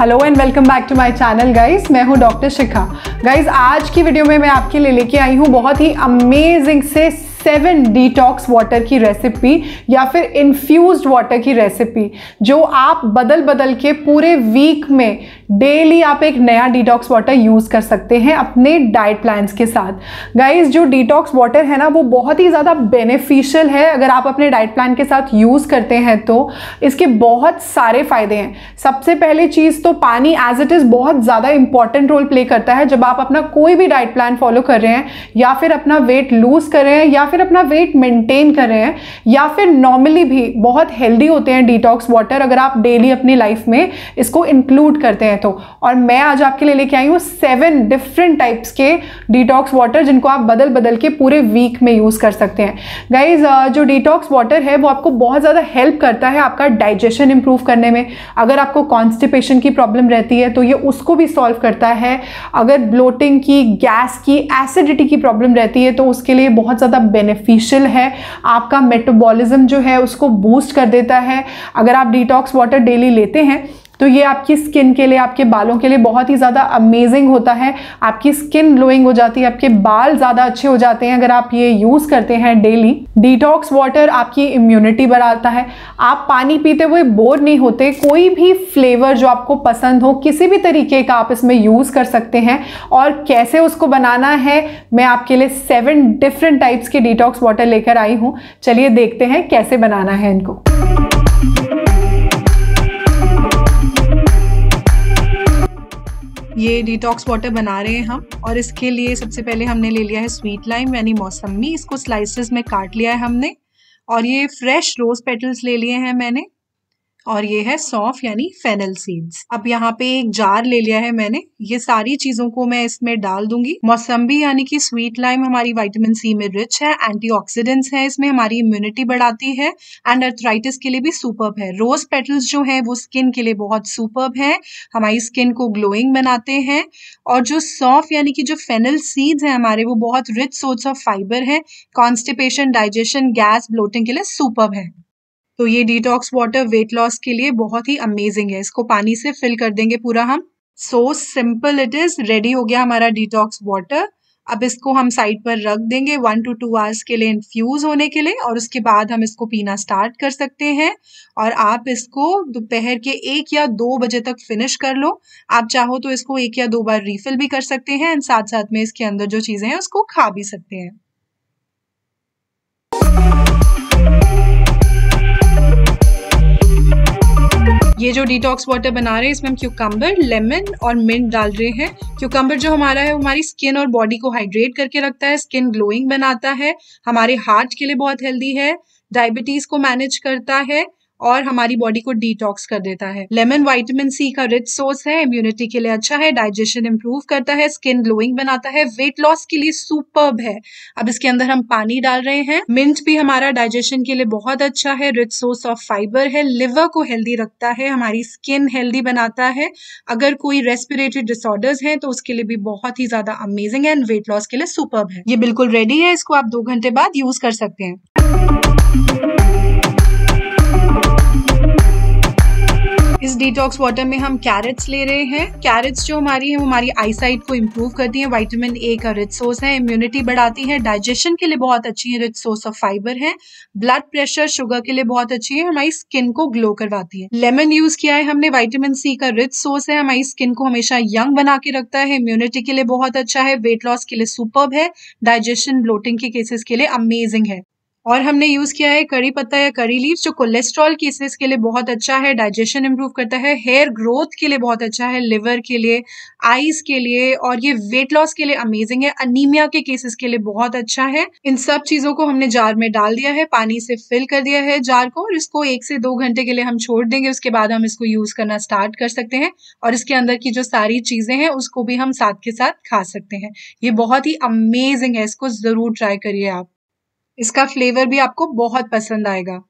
hello and welcome back to my channel guys मैं हूँ doctor शिखा guys आज की वीडियो में मैं आपके लिए लेके आई हूँ बहुत ही अमेजिंग से सेवन डिटॉक्स वाटर की रेसिपी या फिर इन्फ्यूज वाटर की रेसिपी जो आप बदल बदल के पूरे वीक में डेली आप एक नया डिटॉक्स वाटर यूज़ कर सकते हैं अपने डाइट प्लान्स के साथ गाइज जो डिटॉक्स वाटर है ना वो बहुत ही ज़्यादा बेनिफिशियल है अगर आप अपने डाइट प्लान के साथ यूज़ करते हैं तो इसके बहुत सारे फ़ायदे हैं सबसे पहले चीज़ तो पानी एज इट इज़ बहुत ज़्यादा इंपॉर्टेंट रोल प्ले करता है जब आप अपना कोई भी डाइट प्लान फॉलो कर रहे हैं या फिर अपना वेट लूज़ कर रहे हैं या फिर फिर अपना वेट मेंटेन कर रहे हैं या फिर नॉर्मली भी बहुत हेल्दी होते हैं डिटॉक्स वाटर अगर आप डेली अपनी लाइफ में इसको इंक्लूड करते हैं तो और मैं आज आपके लिए लेके आई हूँ सेवन डिफरेंट टाइप्स के डिटॉक्स वाटर जिनको आप बदल बदल के पूरे वीक में यूज़ कर सकते हैं गाइज जो डिटॉक्स वाटर है वो आपको बहुत ज़्यादा हेल्प करता है आपका डाइजेशन इंप्रूव करने में अगर आपको कॉन्स्टिपेशन की प्रॉब्लम रहती है तो ये उसको भी सॉल्व करता है अगर ब्लोटिंग की गैस की एसिडिटी की प्रॉब्लम रहती है तो उसके लिए बहुत ज़्यादा बेनिफिट बेनिफिशियल है आपका मेटाबॉलिज्म जो है उसको बूस्ट कर देता है अगर आप डिटॉक्स वाटर डेली लेते हैं तो ये आपकी स्किन के लिए आपके बालों के लिए बहुत ही ज़्यादा अमेजिंग होता है आपकी स्किन ग्लोइंग हो जाती है आपके बाल ज़्यादा अच्छे हो जाते हैं अगर आप ये यूज़ करते हैं डेली डिटॉक्स वाटर आपकी इम्यूनिटी बढ़ाता है आप पानी पीते हुए बोर नहीं होते कोई भी फ्लेवर जो आपको पसंद हो किसी भी तरीके का आप इसमें यूज़ कर सकते हैं और कैसे उसको बनाना है मैं आपके लिए सेवन डिफरेंट टाइप्स के डिटॉक्स वाटर लेकर आई हूँ चलिए देखते हैं कैसे बनाना है इनको ये डिटॉक्स वाटर बना रहे हैं हम और इसके लिए सबसे पहले हमने ले लिया है स्वीट लाइम यानी मौसमी इसको स्लाइसेस में काट लिया है हमने और ये फ्रेश रोज़ पेटल्स ले लिए हैं मैंने और ये है सौफ यानी फेनल सीड्स अब यहाँ पे एक जार ले लिया है मैंने ये सारी चीजों को मैं इसमें डाल दूंगी मौसम्बी यानी कि स्वीट लाइम हमारी विटामिन सी में रिच है एंटीऑक्सीडेंट्स है इसमें हमारी इम्यूनिटी बढ़ाती है एंड अर्थराइटिस के लिए भी सुपर है रोज पेटल्स जो है वो स्किन के लिए बहुत सुपर है हमारी स्किन को ग्लोइंग बनाते हैं और जो सौफ यानी कि जो फेनल सीड्स है हमारे वो बहुत रिच सोर्स ऑफ फाइबर है कॉन्स्टिपेशन डाइजेशन गैस ब्लोटिंग के लिए सुपर है तो ये डिटॉक्स वाटर वेट लॉस के लिए बहुत ही अमेजिंग है इसको पानी से फिल कर देंगे पूरा हम so simple it is ready हो गया हमारा डिटॉक्स वाटर अब इसको हम साइड पर रख देंगे वन टू टू आवर्स के लिए इन्फ्यूज़ होने के लिए और उसके बाद हम इसको पीना स्टार्ट कर सकते हैं और आप इसको दोपहर के एक या दो बजे तक फिनिश कर लो आप चाहो तो इसको एक या दो बार रिफिल भी कर सकते हैं एंड साथ साथ में इसके अंदर जो चीज़ें हैं उसको खा भी सकते हैं ये जो डिटॉक्स वाटर बना रहे हैं इसमें हम क्यूकम्बर लेमन और मिंट डाल रहे हैं क्यूकम्बर जो हमारा है हमारी स्किन और बॉडी को हाइड्रेट करके रखता है स्किन ग्लोइंग बनाता है हमारे हार्ट के लिए बहुत हेल्दी है डायबिटीज़ को मैनेज करता है और हमारी बॉडी को डिटॉक्स कर देता है लेमन वाइटामिन सी का रिच सोर्स है इम्यूनिटी के लिए अच्छा है डाइजेशन इम्प्रूव करता है स्किन ग्लोइंग बनाता है वेट लॉस के लिए सुपर्ब है अब इसके अंदर हम पानी डाल रहे हैं मिंट भी हमारा डाइजेशन के लिए बहुत अच्छा है रिच सोर्स ऑफ फाइबर है लिवर को हेल्दी रखता है हमारी स्किन हेल्दी बनाता है अगर कोई रेस्पिरेटरी डिसऑर्डर्स हैं तो उसके लिए भी बहुत ही ज्यादा अमेजिंग है एंड वेट लॉस के लिए सुपर्ब है ये बिल्कुल रेडी है इसको आप दो घंटे बाद यूज कर सकते हैं इस डिटॉक्स वाटर में हम कैरेट्स ले रहे हैं कैरेट्स जो हमारी है वो हमारी आईसाइट को इम्प्रूव करती है वाइटामिन ए का रिच सोर्स है इम्यूनिटी बढ़ाती है डाइजेशन के लिए बहुत अच्छी है रिच सोर्स ऑफ फाइबर है ब्लड प्रेशर शुगर के लिए बहुत अच्छी है हमारी स्किन को ग्लो करवाती है लेमन यूज किया है हमने वाइटामिन सी का रिच सोर्स है हमारी स्किन को हमेशा यंग बना के रखता है इम्यूनिटी के लिए बहुत अच्छा है वेट लॉस के लिए सुपर है डाइजेशन ब्लोटिंग के केसेस के लिए अमेजिंग है और हमने यूज़ किया है करी पत्ता या करी लीव्स जो कोलेस्ट्रॉल केसेस अच्छा के लिए बहुत अच्छा है डाइजेशन इम्प्रूव करता है हेयर ग्रोथ के लिए बहुत अच्छा है लिवर के लिए आईज के लिए और ये वेट लॉस के लिए अमेजिंग है अनीमिया के केसेस के लिए बहुत अच्छा है इन सब चीज़ों को हमने जार में डाल दिया है पानी से फिल कर दिया है जार को और इसको एक से दो घंटे के लिए हम छोड़ देंगे उसके बाद हम इसको यूज़ करना स्टार्ट कर सकते हैं और इसके अंदर की जो सारी चीज़ें हैं उसको भी हम साथ के साथ खा सकते हैं ये बहुत ही अमेजिंग है इसको ज़रूर ट्राई करिए आप इसका फ्लेवर भी आपको बहुत पसंद आएगा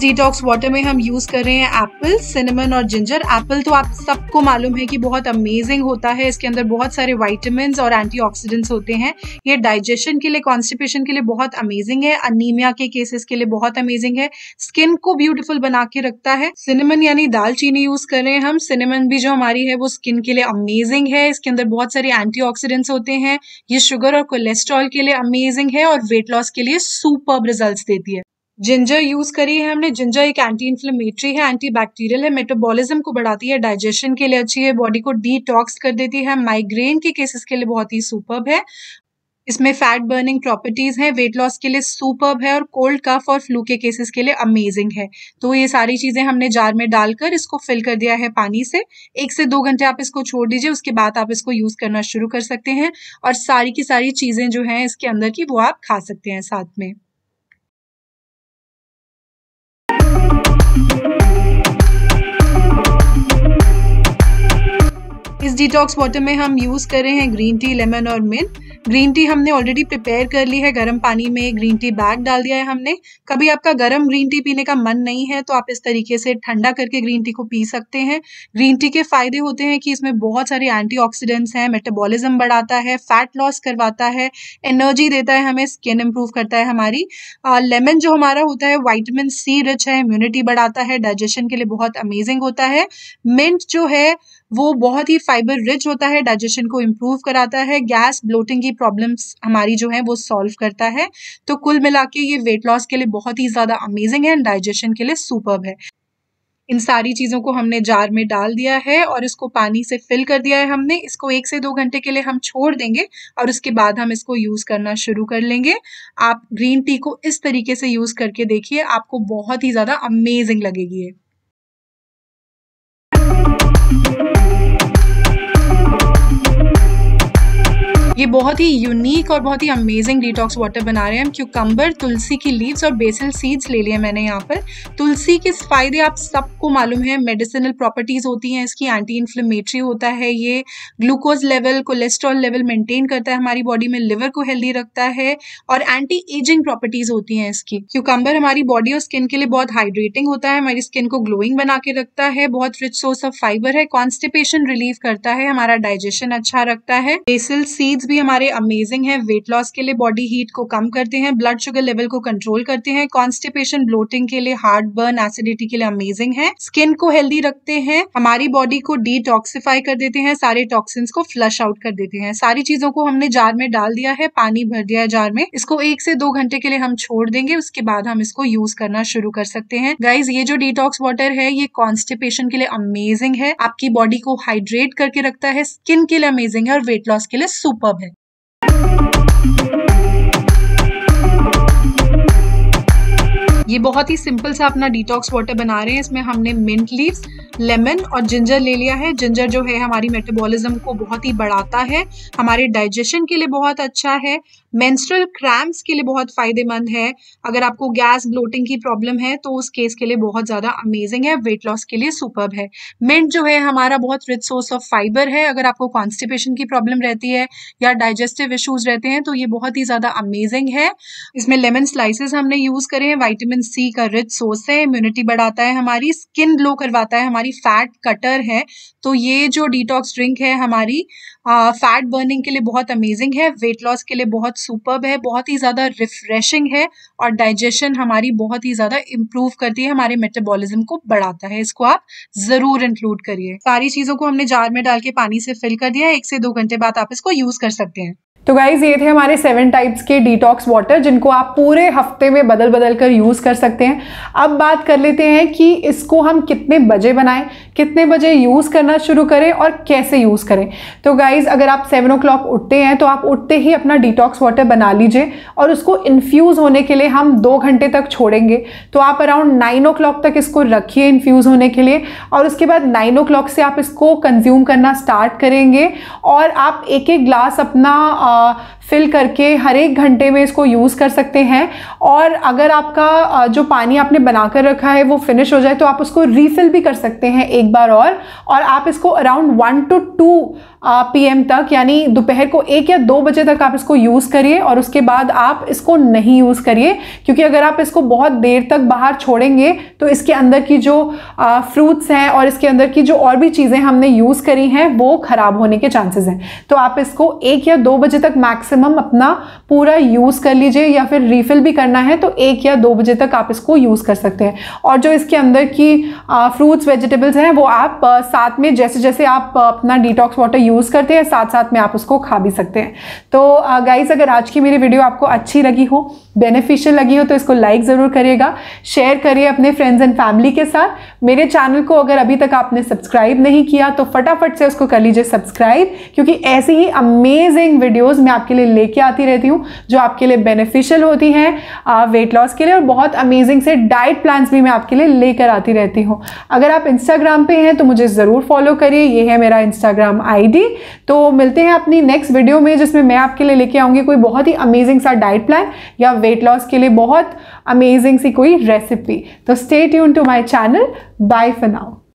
डिटॉक्स वाटर में हम यूज़ कर रहे हैं एप्पल सिनेमन और जिंजर एप्पल तो आप सबको मालूम है कि बहुत अमेजिंग होता है इसके अंदर बहुत सारे वाइटमिन और एंटीऑक्सीडेंट्स होते हैं ये डाइजेशन के लिए कॉन्स्टिपेशन के लिए बहुत अमेजिंग है अनिमिया के केसेस के लिए बहुत अमेजिंग है स्किन को ब्यूटिफुल बना के रखता है सिनेमन यानी दालचीनी यूज कर रहे हैं हम सिनेमन भी जो हमारी है वो स्किन के लिए अमेजिंग है इसके अंदर बहुत सारे एंटी होते हैं ये शुगर और कोलेस्ट्रॉल के लिए अमेजिंग है और वेट लॉस के लिए सुपर रिजल्ट देती है जिंजर यूज करी है हमने जिंजर एक एंटी इन्फ्लेमेटरी है एंटी बैक्टीरियल है मेटाबॉलिज्म को बढ़ाती है डाइजेशन के लिए अच्छी है बॉडी को डिटॉक्स कर देती है माइग्रेन के केसेस के लिए बहुत ही सुपर्ब है इसमें फैट बर्निंग प्रॉपर्टीज हैं वेट लॉस के लिए सुपर्ब है और कोल्ड कफ और फ्लू के केसेस के लिए अमेजिंग है तो ये सारी चीजें हमने जार में डालकर इसको फिल कर दिया है पानी से एक से दो घंटे आप इसको छोड़ दीजिए उसके बाद आप इसको यूज करना शुरू कर सकते हैं और सारी की सारी चीजें जो है इसके अंदर की वो आप खा सकते हैं साथ में इस डिटॉक्स वाटर में हम यूज़ कर रहे हैं ग्रीन टी लेमन और मिंट ग्रीन टी हमने ऑलरेडी प्रिपेयर कर ली है गर्म पानी में ग्रीन टी बैग डाल दिया है हमने कभी आपका गर्म ग्रीन टी पीने का मन नहीं है तो आप इस तरीके से ठंडा करके ग्रीन टी को पी सकते हैं ग्रीन टी के फायदे होते हैं कि इसमें बहुत सारे एंटीऑक्सीडेंट्स हैं मेटाबॉलिज्म बढ़ाता है फैट लॉस करवाता है एनर्जी देता है हमें स्किन इम्प्रूव करता है हमारी लेमन जो हमारा होता है वाइटमिन सी रिच है इम्यूनिटी बढ़ाता है डाइजेशन के लिए बहुत अमेजिंग होता है मिंट जो है वो बहुत ही फाइबर रिच होता है डाइजेशन को इम्प्रूव कराता है गैस ब्लोटिंग की प्रॉब्लम्स हमारी जो है वो सॉल्व करता है तो कुल मिला के ये वेट लॉस के लिए बहुत ही ज़्यादा अमेजिंग है एंड डाइजेशन के लिए सुपर है इन सारी चीज़ों को हमने जार में डाल दिया है और इसको पानी से फिल कर दिया है हमने इसको एक से दो घंटे के लिए हम छोड़ देंगे और उसके बाद हम इसको यूज़ करना शुरू कर लेंगे आप ग्रीन टी को इस तरीके से यूज़ करके देखिए आपको बहुत ही ज़्यादा अमेजिंग लगेगी ये ये बहुत ही यूनिक और बहुत ही अमेजिंग डिटॉक्स वाटर बना रहे हैं क्यूकम्बर तुलसी की लीव्स और बेसिल सीड्स ले लिए मैंने यहाँ पर तुलसी के फ़ायदे आप सबको मालूम है मेडिसिनल प्रॉपर्टीज़ होती हैं इसकी एंटी इन्फ्लेमेटरी होता है ये glucose level cholesterol level maintain करता है हमारी बॉडी में लिवर को हेल्दी रखता है और एंटी एजिंग प्रॉपर्टीज़ होती हैं इसकी क्यूकम्बर हमारी बॉडी और स्किन के लिए बहुत हाइड्रेटिंग होता है हमारी स्किन को ग्लोइंग बना के रखता है बहुत रिच सोर्स ऑफ फाइबर है कॉन्स्टिपेशन रिलीव करता है हमारा डाइजेशन अच्छा रखता है बेसिल सीड्स भी हमारे अमेजिंग है वेट लॉस के लिए बॉडी हीट को कम करते हैं ब्लड शुगर लेवल को कंट्रोल करते हैं कॉन्स्टिपेशन ब्लोटिंग के लिए हार्ट बर्न एसिडिटी के लिए अमेजिंग है स्किन को हेल्दी रखते हैं हमारी बॉडी को डिटॉक्सिफाई कर देते हैं सारे टॉक्सिन्स को फ्लश आउट कर देते हैं सारी चीजों को हमने जार में डाल दिया है पानी भर दिया है जार में इसको एक से दो घंटे के लिए हम छोड़ देंगे उसके बाद हम इसको यूज करना शुरू कर सकते हैं गाइज ये जो डिटॉक्स वाटर है ये कॉन्स्टिपेशन के लिए अमेजिंग है आपकी बॉडी को हाइड्रेट करके रखता है स्किन के लिए अमेजिंग है और वेट लॉस के लिए सुपर ये बहुत ही सिंपल सा अपना डिटॉक्स वाटर बना रहे हैं इसमें हमने मिंट लीव्स लेमन और जिंजर ले लिया है जिंजर जो है हमारी मेटाबॉलिज्म को बहुत ही बढ़ाता है हमारे डाइजेशन के लिए बहुत अच्छा है मेंस्ट्रुअल क्रैम्प्स के लिए बहुत फ़ायदेमंद है अगर आपको गैस ब्लोटिंग की प्रॉब्लम है तो उस केस के लिए बहुत ज़्यादा अमेजिंग है वेट लॉस के लिए सुपर है मिंट जो है हमारा बहुत रिच सोर्स ऑफ फाइबर है अगर आपको कॉन्स्टिपेशन की प्रॉब्लम रहती है या डाइजेस्टिव इशूज़ रहते हैं तो ये बहुत ही ज़्यादा अमेजिंग है इसमें लेमन स्लाइसिस हमने यूज़ करे हैं वाइटमिन विटामिन सी का रिच सोर्स है इम्यूनिटी बढ़ाता है हमारी स्किन ग्लो करवाता है हमारी फैट कटर है तो ये जो डिटॉक्स ड्रिंक है हमारी फैट बर्निंग के लिए बहुत अमेजिंग है वेट लॉस के लिए बहुत सुपर है बहुत ही ज़्यादा रिफ्रेशिंग है और डाइजेशन हमारी बहुत ही ज़्यादा इम्प्रूव करती है हमारे मेटाबॉलिज्म को बढ़ाता है इसको आप ज़रूर इंक्लूड करिए सारी चीज़ों को हमने जार में डाल के पानी से फिल कर दिया है एक से दो घंटे बाद आप इसको यूज़ कर सकते हैं तो गाइज ये थे हमारे सेवन टाइप्स के डिटॉक्स वाटर जिनको आप पूरे हफ्ते में बदल बदल कर यूज़ कर सकते हैं अब बात कर लेते हैं कि इसको हम कितने बजे बनाएं कितने बजे यूज़ करना शुरू करें और कैसे यूज़ करें तो गाइज़ अगर आप सेवन ओ उठते हैं तो आप उठते ही अपना डिटॉक्स वाटर बना लीजिए और उसको इन्फ्यूज़ होने के लिए हम दो घंटे तक छोड़ेंगे तो आप अराउंड नाइन ओ तक इसको रखिए इन्फ्यूज़ होने के लिए और उसके बाद नाइन ओ से आप इसको कंज्यूम करना स्टार्ट करेंगे और आप एक एक ग्लास अपना आ, फिल करके हर एक घंटे में इसको यूज़ कर सकते हैं और अगर आपका जो पानी आपने बनाकर रखा है वो फिनिश हो जाए तो आप उसको रीफिल भी कर सकते हैं एक एक बार और और आप इसको around one to two P M तक यानी दोपहर को एक या दो बजे तक आप इसको यूज़ करिए और उसके बाद आप इसको नहीं यूज़ करिए क्योंकि अगर आप इसको बहुत देर तक बाहर छोड़ेंगे तो इसके अंदर की जो फ्रूट्स हैं और इसके अंदर की जो और भी चीज़ें हमने यूज़ करी हैं वो ख़राब होने के चांसेस हैं तो आप इसको एक या दो बजे तक मैक्सिमम अपना पूरा यूज़ कर लीजिए या फिर रिफ़िल भी करना है तो एक या दो बजे तक आप इसको यूज़ कर सकते हैं और जो इसके अंदर की फ्रूट्स वेजिटेबल्स हैं वो आप साथ में जैसे जैसे आप अपना डिटॉक्स वाटर यूज़ करते हैं साथ साथ में आप उसको खा भी सकते हैं तो गाइज़ अगर आज की मेरी वीडियो आपको अच्छी लगी हो बेनिफिशियल लगी हो तो इसको लाइक ज़रूर करिएगा शेयर करिए अपने फ्रेंड्स एंड फैमिली के साथ मेरे चैनल को अगर अभी तक आपने सब्सक्राइब नहीं किया तो फटाफट से उसको कर लीजिए सब्सक्राइब क्योंकि ऐसी ही अमेजिंग वीडियोज़ मैं आपके लिए लेके आती रहती हूँ जो आपके लिए बेनिफिशियल होती हैं वेट लॉस के लिए और बहुत अमेजिंग से डाइट प्लान्स भी मैं आपके लिए लेकर आती रहती हूँ अगर आप इंस्टाग्राम पे हैं तो मुझे ज़रूर फॉलो करिए ये है मेरा इंस्टाग्राम आईडी तो मिलते हैं अपनी नेक्स्ट वीडियो में जिसमें मैं आपके लिए लेके आऊँगी कोई बहुत ही अमेजिंग सा डाइट प्लान या वेट लॉस के लिए बहुत अमेजिंग सी कोई रेसिपी तो stay tune to my channel bye for now